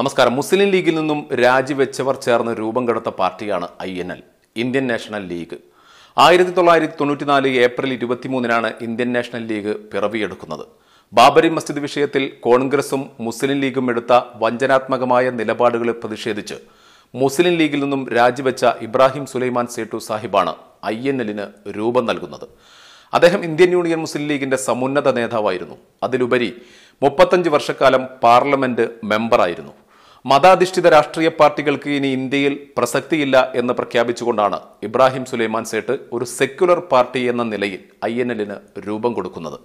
നമസ്കാരം മുസ്ലിം ലീഗിൽ നിന്നും രാജിവെച്ചവർ ചേർന്ന് രൂപം കെടുത്ത പാർട്ടിയാണ് I N L Indian National League ആയിരത്തി തൊള്ളായിരത്തി തൊണ്ണൂറ്റിനാല് ഏപ്രിൽ ഇരുപത്തിമൂന്നിനാണ് ഇന്ത്യൻ നാഷണൽ ലീഗ് പിറവിയെടുക്കുന്നത് ബാബരി മസ്ജിദ് വിഷയത്തിൽ കോൺഗ്രസും മുസ്ലിം ലീഗും എടുത്ത വഞ്ചനാത്മകമായ നിലപാടുകളെ പ്രതിഷേധിച്ച് മുസ്ലിം ലീഗിൽ നിന്നും രാജിവെച്ച ഇബ്രാഹിം സുലൈമാൻ സേട്ടു സാഹിബാണ് ഐ എൻ എല്ലിന് രൂപം നൽകുന്നത് അദ്ദേഹം ഇന്ത്യൻ യൂണിയൻ മുസ്ലിം ലീഗിന്റെ സമുന്നത നേതാവായിരുന്നു അതിലുപരി മുപ്പത്തഞ്ച് വർഷക്കാലം പാർലമെന്റ് മെമ്പറായിരുന്നു മതാധിഷ്ഠിത രാഷ്ട്രീയ പാർട്ടികൾക്ക് ഇനി ഇന്ത്യയിൽ പ്രസക്തിയില്ല എന്ന് പ്രഖ്യാപിച്ചുകൊണ്ടാണ് ഇബ്രാഹിം സുലൈമാൻ സേട്ട് ഒരു സെക്യുലർ പാർട്ടി എന്ന നിലയിൽ ഐ എൻ എല്ലിന് രൂപം കൊടുക്കുന്നത്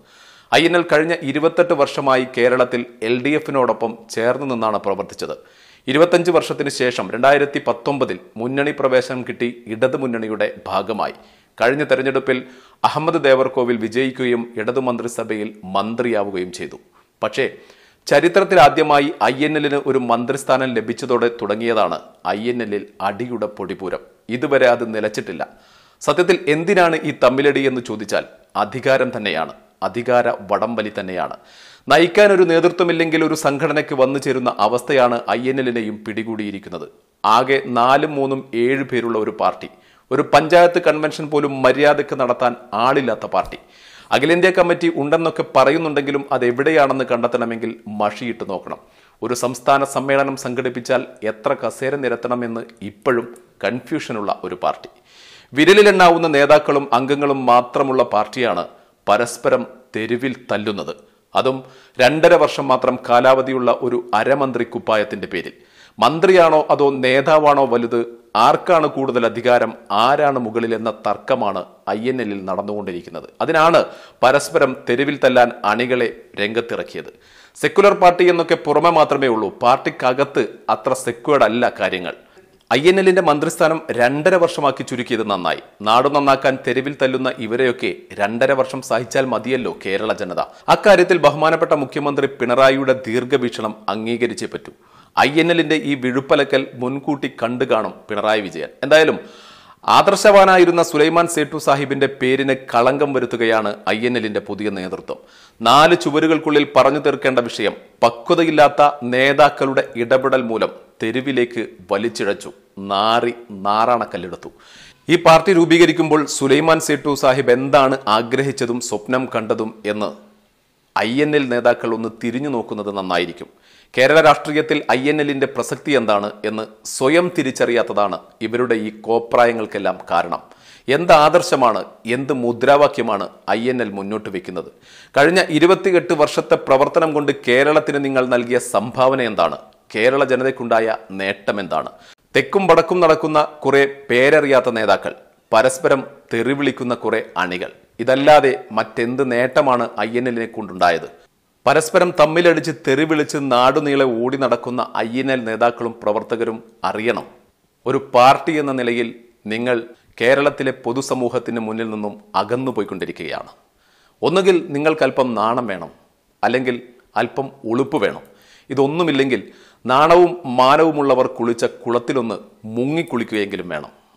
ഐ എൻ എൽ കഴിഞ്ഞ ഇരുപത്തെട്ട് വർഷമായി കേരളത്തിൽ എൽ ഡി എഫിനോടൊപ്പം ചേർന്ന് നിന്നാണ് പ്രവർത്തിച്ചത് ഇരുപത്തഞ്ച് വർഷത്തിന് ശേഷം രണ്ടായിരത്തി പത്തൊമ്പതിൽ മുന്നണി പ്രവേശനം കിട്ടി മുന്നണിയുടെ ഭാഗമായി കഴിഞ്ഞ തെരഞ്ഞെടുപ്പിൽ അഹമ്മദ് ദേവർകോവിൽ വിജയിക്കുകയും ഇടതു മന്ത്രിസഭയിൽ മന്ത്രിയാവുകയും ചെയ്തു പക്ഷേ ചരിത്രത്തിൽ ആദ്യമായി ഐ എൻ എല്ലിന് ഒരു മന്ത്രിസ്ഥാനം ലഭിച്ചതോടെ തുടങ്ങിയതാണ് ഐ എൻ എല്ലിൽ അടിയുടെ പൊടിപൂരം ഇതുവരെ അത് നിലച്ചിട്ടില്ല സത്യത്തിൽ എന്തിനാണ് ഈ തമ്മിലടി എന്ന് ചോദിച്ചാൽ അധികാരം തന്നെയാണ് അധികാര വടംവലി തന്നെയാണ് നയിക്കാൻ ഒരു നേതൃത്വമില്ലെങ്കിൽ ഒരു സംഘടനയ്ക്ക് വന്നു ചേരുന്ന അവസ്ഥയാണ് ഐ എൻ എല്ലിനെയും പിടികൂടിയിരിക്കുന്നത് ആകെ നാലും മൂന്നും ഏഴ് പേരുള്ള ഒരു പാർട്ടി ഒരു പഞ്ചായത്ത് കൺവെൻഷൻ പോലും മര്യാദയ്ക്ക് നടത്താൻ ആളില്ലാത്ത പാർട്ടി അഖിലേന്ത്യാ കമ്മിറ്റി ഉണ്ടെന്നൊക്കെ പറയുന്നുണ്ടെങ്കിലും അത് എവിടെയാണെന്ന് കണ്ടെത്തണമെങ്കിൽ മഷിയിട്ട് നോക്കണം ഒരു സംസ്ഥാന സമ്മേളനം സംഘടിപ്പിച്ചാൽ എത്ര കസേര നിരത്തണമെന്ന് ഇപ്പോഴും കൺഫ്യൂഷനുള്ള ഒരു പാർട്ടി വിരലിലെണ്ണാവുന്ന നേതാക്കളും അംഗങ്ങളും മാത്രമുള്ള പാർട്ടിയാണ് പരസ്പരം തെരുവിൽ തല്ലുന്നത് അതും രണ്ടര വർഷം മാത്രം കാലാവധിയുള്ള ഒരു അരമന്ത്രി കുപ്പായത്തിന്റെ പേരിൽ മന്ത്രിയാണോ അതോ നേതാവാണോ വലുത് ആർക്കാണ് കൂടുതൽ അധികാരം ആരാണ് മുകളിൽ എന്ന തർക്കമാണ് ഐ എൻ എല്ലിൽ നടന്നുകൊണ്ടിരിക്കുന്നത് അതിനാണ് പരസ്പരം തെരുവിൽ തല്ലാൻ അണികളെ രംഗത്തിറക്കിയത് സെക്യുലർ പാർട്ടി എന്നൊക്കെ പുറമെ മാത്രമേ ഉള്ളൂ പാർട്ടിക്കകത്ത് അത്ര സെക്വേർഡ് അല്ല കാര്യങ്ങൾ ഐ എൻ എല്ലിന്റെ മന്ത്രിസ്ഥാനം രണ്ടര വർഷമാക്കി ചുരുക്കിയത് നന്നായി നാട് നന്നാക്കാൻ തെരുവിൽ തല്ലുന്ന ഇവരെയൊക്കെ രണ്ടര വർഷം സഹിച്ചാൽ മതിയല്ലോ കേരള ജനത അക്കാര്യത്തിൽ ബഹുമാനപ്പെട്ട മുഖ്യമന്ത്രി പിണറായിയുടെ ദീർഘവീക്ഷണം അംഗീകരിച്ചേ പറ്റൂ ഐ എൻ എല്ലിന്റെ ഈ വിഴുപ്പലക്കൽ മുൻകൂട്ടി കണ്ടു കാണും പിണറായി വിജയൻ എന്തായാലും ആദർശവാനായിരുന്ന സുലൈമാൻ സേട്ടു സാഹിബിന്റെ പേരിന് കളങ്കം വരുത്തുകയാണ് ഐ എൻ എല്ലിന്റെ പുതിയ നേതൃത്വം നാല് ചുവരുകൾക്കുള്ളിൽ പറഞ്ഞു തീർക്കേണ്ട വിഷയം പക്വതയില്ലാത്ത നേതാക്കളുടെ ഇടപെടൽ മൂലം തെരുവിലേക്ക് വലിച്ചിഴച്ചു നാറി നാറാണക്കല്ലെടുത്തു ഈ പാർട്ടി രൂപീകരിക്കുമ്പോൾ സുലൈമാൻ സേട്ടു സാഹിബ് എന്താണ് ആഗ്രഹിച്ചതും സ്വപ്നം കണ്ടതും എന്ന് ഐ എൻ എൽ നേതാക്കൾ ഒന്ന് തിരിഞ്ഞു നോക്കുന്നത് നന്നായിരിക്കും കേരള രാഷ്ട്രീയത്തിൽ ഐ എൻ എല്ലിൻ്റെ പ്രസക്തി എന്താണ് എന്ന് സ്വയം തിരിച്ചറിയാത്തതാണ് ഇവരുടെ ഈ കോപ്രായങ്ങൾക്കെല്ലാം കാരണം എന്ത് ആദർശമാണ് എന്ത് മുദ്രാവാക്യമാണ് ഐ എൻ എൽ മുന്നോട്ട് വയ്ക്കുന്നത് കഴിഞ്ഞ ഇരുപത്തിയെട്ട് വർഷത്തെ പ്രവർത്തനം കൊണ്ട് കേരളത്തിന് നിങ്ങൾ നൽകിയ സംഭാവന എന്താണ് കേരള ജനതയ്ക്കുണ്ടായ നേട്ടം എന്താണ് തെക്കും വടക്കും നടക്കുന്ന കുറേ പേരറിയാത്ത നേതാക്കൾ പരസ്പരം തെറിവിളിക്കുന്ന കുറേ അണികൾ ഇതല്ലാതെ മറ്റെന്ത് നേട്ടമാണ് ഐ എൻ എല്ലിനെ കൊണ്ടുണ്ടായത് പരസ്പരം തമ്മിലടിച്ച് തെറിവിളിച്ച് നാടുനീളെ ഓടി നടക്കുന്ന ഐ എൻ എൽ നേതാക്കളും പ്രവർത്തകരും അറിയണം ഒരു പാർട്ടി എന്ന നിലയിൽ നിങ്ങൾ കേരളത്തിലെ പൊതുസമൂഹത്തിന് മുന്നിൽ നിന്നും അകന്നുപോയിക്കൊണ്ടിരിക്കുകയാണ് ഒന്നുകിൽ നിങ്ങൾക്കല്പം നാണം വേണം അല്ലെങ്കിൽ അല്പം ഉളുപ്പ് വേണം ഇതൊന്നുമില്ലെങ്കിൽ നാണവും മാനവുമുള്ളവർ കുളിച്ച കുളത്തിലൊന്ന് മുങ്ങിക്കുളിക്കുകയെങ്കിലും വേണം